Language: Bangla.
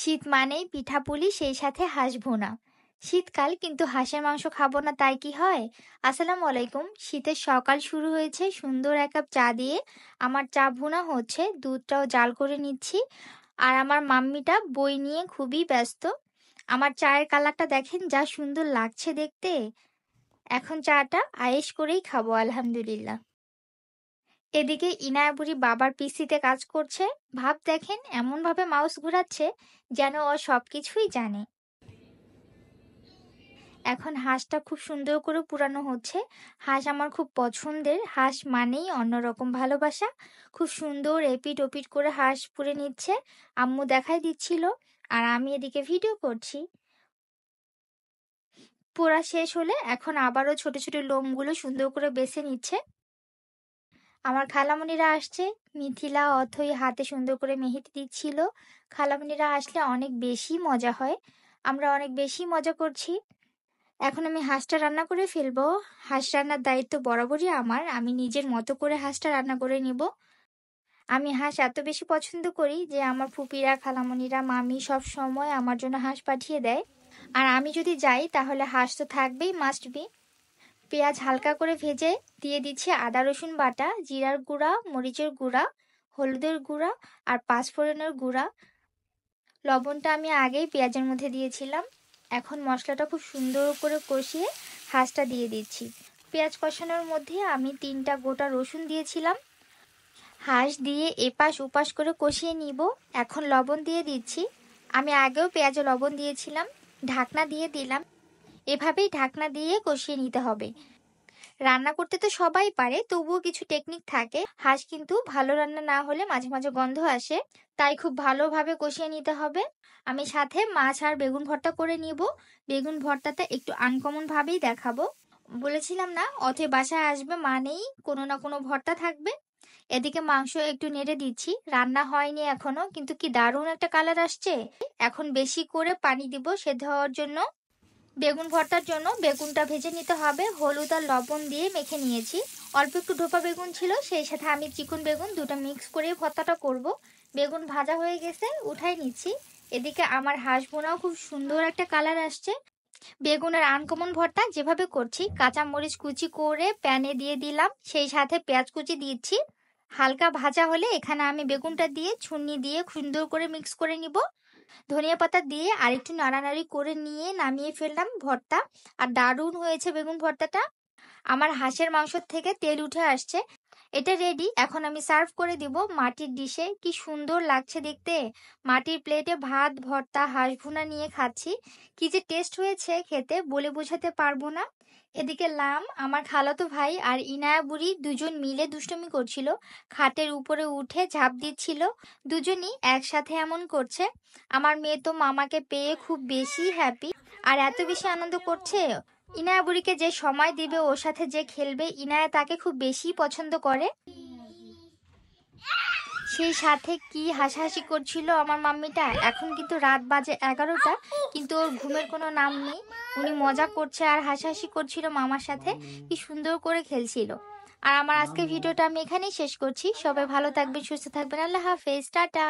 শীত মানেই পিঠাপুলি সেই সাথে হাঁস ভোনা শীতকাল কিন্তু হাঁসের মাংস খাবো না তাই কি হয় আসসালাম আলাইকুম শীতের সকাল শুরু হয়েছে সুন্দর এক কাপ চা দিয়ে আমার চা ভুনা হচ্ছে দুধটাও জাল করে নিচ্ছি আর আমার মাম্মিটা বই নিয়ে খুবই ব্যস্ত আমার চায়ের কালারটা দেখেন যা সুন্দর লাগছে দেখতে এখন চাটা আয়েস করেই খাবো আলহামদুলিল্লাহ এদিকে ইনায়াবুরি বাবার পিসিতে কাজ করছে ভাব দেখেন এমনভাবে মাউস ঘোরাচ্ছে যেন ও সব কিছুই জানে এখন হাঁসটা খুব সুন্দর করে পুরানো হচ্ছে হাঁস আমার খুব পছন্দের হাঁস মানেই অন্যরকম ভালোবাসা খুব সুন্দর এপিট ওপিট করে হাঁস পুড়ে নিচ্ছে আম্মু দেখাই দিচ্ছিল আর আমি এদিকে ভিডিও করছি পোড়া শেষ হলে এখন আবারও ছোট ছোট লোমগুলো সুন্দর করে বেছে নিচ্ছে আমার খালামণিরা আসছে মিথিলা অথই হাতে সুন্দর করে মেহেদি দিচ্ছিল খালামণিরা আসলে অনেক বেশি মজা হয় আমরা অনেক বেশি মজা করছি এখন আমি হাঁসটা রান্না করে ফেলবো হাঁস রান্নার দায়িত্ব বরাবরই আমার আমি নিজের মতো করে হাঁসটা রান্না করে নিব আমি হাঁস এত বেশি পছন্দ করি যে আমার ফুপিরা খালামণিরা মামি সব সময় আমার জন্য হাঁস পাঠিয়ে দেয় আর আমি যদি যাই তাহলে হাঁস তো থাকবেই মাস্ট বি পেঁয়াজ হালকা করে ভেজে দিয়ে দিচ্ছি আদা রসুন বাটা জিরার গুঁড়া মরিচের গুঁড়া হলুদের গুঁড়া আর পাঁচফোড়নের গুঁড়া লবণটা আমি আগেই পেঁয়াজের মধ্যে দিয়েছিলাম এখন মশলাটা খুব সুন্দর করে কষিয়ে হাঁসটা দিয়ে দিচ্ছি পেঁয়াজ কষানোর মধ্যে আমি তিনটা গোটা রসুন দিয়েছিলাম হাঁস দিয়ে এপাশ উপাশ করে কষিয়ে নিব এখন লবণ দিয়ে দিচ্ছি আমি আগেও পেঁয়াজে লবণ দিয়েছিলাম ঢাকনা দিয়ে দিলাম এভাবেই ঢাকনা দিয়ে কষিয়ে নিতে হবে রান্না করতে তো সবাই পারে তবুও কিছু টেকনিক থাকে হাঁস কিন্তু ভালো রান্না না হলে মাঝে মাঝে গন্ধ আসে তাই খুব ভালোভাবে কষিয়ে নিতে হবে আমি সাথে মাছ আর বেগুন ভর্তা করে নিব বেগুন ভর্তাটা একটু আনকমনভাবেই দেখাবো বলেছিলাম না অথে বাসায় আসবে মানেই কোনো না কোনো ভর্তা থাকবে এদিকে মাংস একটু নেড়ে দিচ্ছি রান্না হয়নি এখনো কিন্তু কি দারুণ একটা কালার আসছে এখন বেশি করে পানি দিব সেদ্ধ হওয়ার জন্য বেগুন ভর্তার জন্য বেগুনটা ভেজে নিতে হবে হলুদ আর লবণ দিয়ে মেখে নিয়েছি অল্প একটু ঢোপা বেগুন ছিল সেই সাথে আমি চিকন বেগুন দুটো মিক্স করে ভর্তাটা করব বেগুন ভাজা হয়ে গেছে উঠাই নিচ্ছি এদিকে আমার হাঁস বোনাও খুব সুন্দর একটা কালার আসছে বেগুনের আনকমন ভর্তা যেভাবে করছি কাঁচা মরিচ কুচি করে প্যানে দিয়ে দিলাম সেই সাথে পেঁয়াজ কুচি দিচ্ছি হালকা ভাজা হলে এখানে আমি বেগুনটা দিয়ে ছুন্নি দিয়ে সুন্দর করে মিক্স করে নিব ধনিয়া পাতা দিয়ে আরেকটু নাড়ানাড়ি করে নিয়ে নামিয়ে ফেললাম ভর্তা আর দারুণ হয়েছে বেগুন ভর্তাটা আমার হাঁসের মাংসর থেকে তেল উঠে আসছে এটা রেডি এখন আমি সার্ভ করে দিব মাটির ডিশে কি সুন্দর লাগছে দেখতে মাটির প্লেটে ভাত ভর্তা হাঁস ভুনা নিয়ে খাচ্ছি কি যে টেস্ট হয়েছে খেতে বলে বোঝাতে পারবো না এদিকে লাম আমার খালাতো ভাই আর ইনায়া বুড়ি দুজন মিলে দুষ্টমি করছিল খাটের উপরে উঠে ঝাঁপ দিচ্ছিল দুজনই একসাথে এমন করছে আমার মেয়ে তো মামাকে পেয়ে খুব বেশি হ্যাপি আর এত বেশি আনন্দ করছে ইনায়া বুড়িকে যে সময় দিবে ওর সাথে যে খেলবে ইনায়া তাকে খুব বেশি পছন্দ করে সেই সাথে কি হাসাহাসি করছিল আমার মাম্মিটা এখন কিন্তু রাত বাজে এগারোটা কিন্তু ওর ঘুমের কোনো নাম নেই উনি মজা করছে আর হাসাহাসি করছিল মামার সাথে কি সুন্দর করে খেলছিল আর আমার আজকে ভিডিওটা আমি এখানেই শেষ করছি সবাই ভালো থাকবেন সুস্থ থাকবেন আল্লাহ হাফেজ টাটা